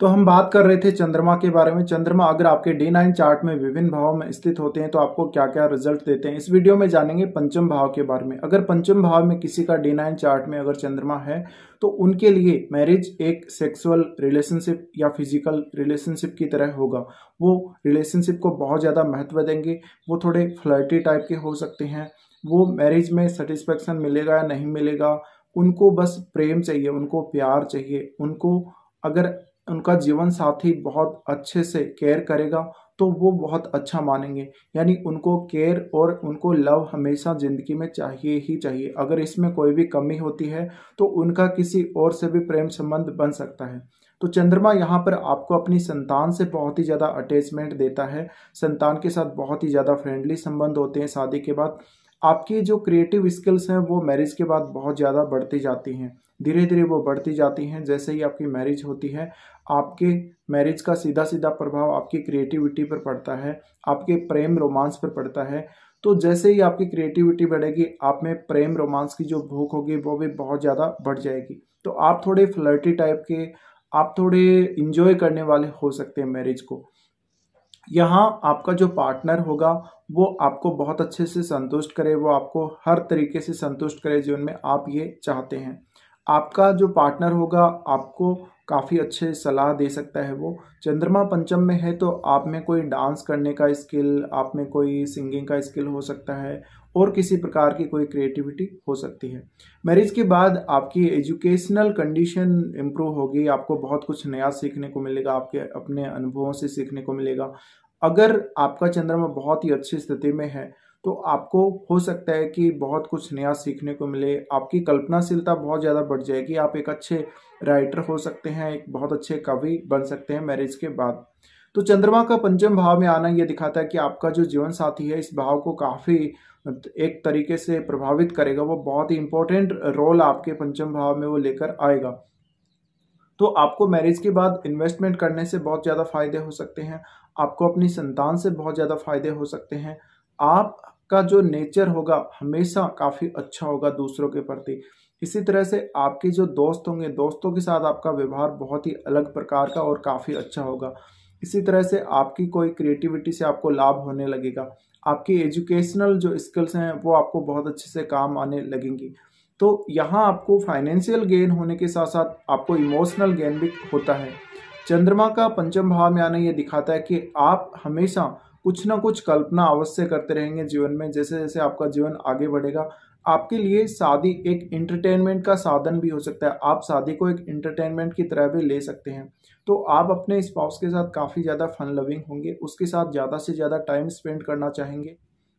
तो हम बात कर रहे थे चंद्रमा के बारे में चंद्रमा अगर आपके डी नाइन चार्ट में विभिन्न भावों में स्थित होते हैं तो आपको क्या क्या रिजल्ट देते हैं इस वीडियो में जानेंगे पंचम भाव के बारे में अगर पंचम भाव में किसी का डी नाइन चार्ट में अगर चंद्रमा है तो उनके लिए मैरिज एक सेक्सुअल रिलेशनशिप या फिजिकल रिलेशनशिप की तरह होगा वो रिलेशनशिप को बहुत ज़्यादा महत्व देंगे वो थोड़े फ्लर्टी टाइप के हो सकते हैं वो मैरिज में सेटिस्फैक्शन मिलेगा या नहीं मिलेगा उनको बस प्रेम चाहिए उनको प्यार चाहिए उनको अगर उनका जीवन साथी बहुत अच्छे से केयर करेगा तो वो बहुत अच्छा मानेंगे यानी उनको केयर और उनको लव हमेशा ज़िंदगी में चाहिए ही चाहिए अगर इसमें कोई भी कमी होती है तो उनका किसी और से भी प्रेम संबंध बन सकता है तो चंद्रमा यहाँ पर आपको अपनी संतान से बहुत ही ज़्यादा अटैचमेंट देता है संतान के साथ बहुत ही ज़्यादा फ्रेंडली संबंध होते हैं शादी के बाद आपकी जो क्रिएटिव स्किल्स हैं वो मैरिज के बाद बहुत ज़्यादा बढ़ती जाती हैं धीरे धीरे वो बढ़ती जाती हैं जैसे ही आपकी मैरिज होती है आपके मैरिज का सीधा सीधा प्रभाव आपकी क्रिएटिविटी पर पड़ता है आपके प्रेम रोमांस पर पड़ता है तो जैसे ही आपकी क्रिएटिविटी बढ़ेगी आप में प्रेम रोमांस की जो भूख होगी वो भी बहुत ज़्यादा बढ़ जाएगी तो आप थोड़े फ्लर्टी टाइप के आप थोड़े इन्जॉय करने वाले हो सकते हैं मैरिज को यहाँ आपका जो पार्टनर होगा वो आपको बहुत अच्छे से संतुष्ट करे वो आपको हर तरीके से संतुष्ट करे जीवन में आप ये चाहते हैं आपका जो पार्टनर होगा आपको काफ़ी अच्छे सलाह दे सकता है वो चंद्रमा पंचम में है तो आप में कोई डांस करने का स्किल आप में कोई सिंगिंग का स्किल हो सकता है और किसी प्रकार की कोई क्रिएटिविटी हो सकती है मैरिज के बाद आपकी एजुकेशनल कंडीशन इम्प्रूव होगी आपको बहुत कुछ नया सीखने को मिलेगा आपके अपने अनुभवों से सीखने को मिलेगा अगर आपका चंद्रमा बहुत ही अच्छी स्थिति में है तो आपको हो सकता है कि बहुत कुछ नया सीखने को मिले आपकी कल्पनाशीलता बहुत ज़्यादा बढ़ जाएगी आप एक अच्छे राइटर हो सकते हैं एक बहुत अच्छे कवि बन सकते हैं मैरिज के बाद तो चंद्रमा का पंचम भाव में आना यह दिखाता है कि आपका जो जीवन साथी है इस भाव को काफ़ी एक तरीके से प्रभावित करेगा वो बहुत ही इंपॉर्टेंट रोल आपके पंचम भाव में वो लेकर आएगा तो आपको मैरिज के बाद इन्वेस्टमेंट करने से बहुत ज़्यादा फायदे हो सकते हैं आपको अपनी संतान से बहुत ज़्यादा फायदे हो सकते हैं आपका जो नेचर होगा हमेशा काफ़ी अच्छा होगा दूसरों के प्रति इसी तरह से आपके जो दोस्त होंगे दोस्तों के साथ आपका व्यवहार बहुत ही अलग प्रकार का और काफ़ी अच्छा होगा इसी तरह से आपकी कोई क्रिएटिविटी से आपको लाभ होने लगेगा आपकी एजुकेशनल जो स्किल्स हैं वो आपको बहुत अच्छे से काम आने लगेंगी तो यहाँ आपको फाइनेंशियल गेन होने के साथ साथ आपको इमोशनल गेन भी होता है चंद्रमा का पंचम भाव में आना ये दिखाता है कि आप हमेशा कुछ ना कुछ कल्पना अवश्य करते रहेंगे जीवन में जैसे जैसे आपका जीवन आगे बढ़ेगा आपके लिए शादी एक इंटरटेनमेंट का साधन भी हो सकता है आप शादी को एक इंटरटेनमेंट की तरह भी ले सकते हैं तो आप अपने स्पाउस के साथ काफ़ी ज़्यादा फन लविंग होंगे उसके साथ ज़्यादा से ज़्यादा टाइम स्पेंड करना चाहेंगे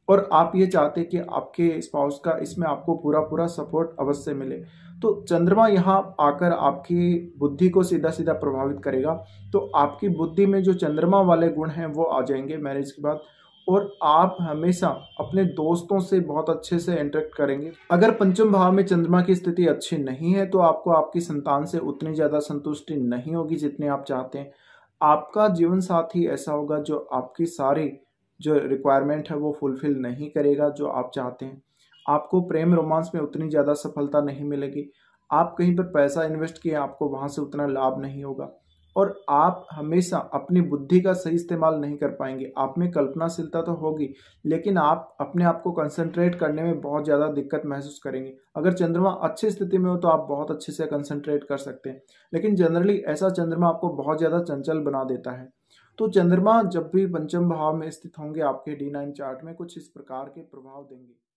और आप ये चाहते कि आपके स्पाउस का इसमें आपको पूरा पूरा सपोर्ट अवश्य मिले तो चंद्रमा यहाँ आकर आपकी बुद्धि को सीधा सीधा प्रभावित करेगा तो आपकी बुद्धि में जो चंद्रमा वाले गुण हैं वो आ जाएंगे मैरिज के बाद और आप हमेशा अपने दोस्तों से बहुत अच्छे से इंटरेक्ट करेंगे अगर पंचम भाव में चंद्रमा की स्थिति अच्छी नहीं है तो आपको आपकी संतान से उतनी ज़्यादा संतुष्टि नहीं होगी जितनी आप चाहते हैं आपका जीवन साथी ऐसा होगा जो आपकी सारी जो रिक्वायरमेंट है वो फुलफिल नहीं करेगा जो आप चाहते हैं आपको प्रेम रोमांस में उतनी ज़्यादा सफलता नहीं मिलेगी आप कहीं पर पैसा इन्वेस्ट किए आपको वहाँ से उतना लाभ नहीं होगा और आप हमेशा अपनी बुद्धि का सही इस्तेमाल नहीं कर पाएंगे आप में कल्पनाशीलता तो होगी लेकिन आप अपने आप को कंसंट्रेट करने में बहुत ज़्यादा दिक्कत महसूस करेंगे अगर चंद्रमा अच्छी स्थिति में हो तो आप बहुत अच्छे से कंसंट्रेट कर सकते हैं लेकिन जनरली ऐसा चंद्रमा आपको बहुत ज़्यादा चंचल बना देता है तो चंद्रमा जब भी पंचम भाव में स्थित होंगे आपके डी नाइन चार्ट में कुछ इस प्रकार के प्रभाव देंगे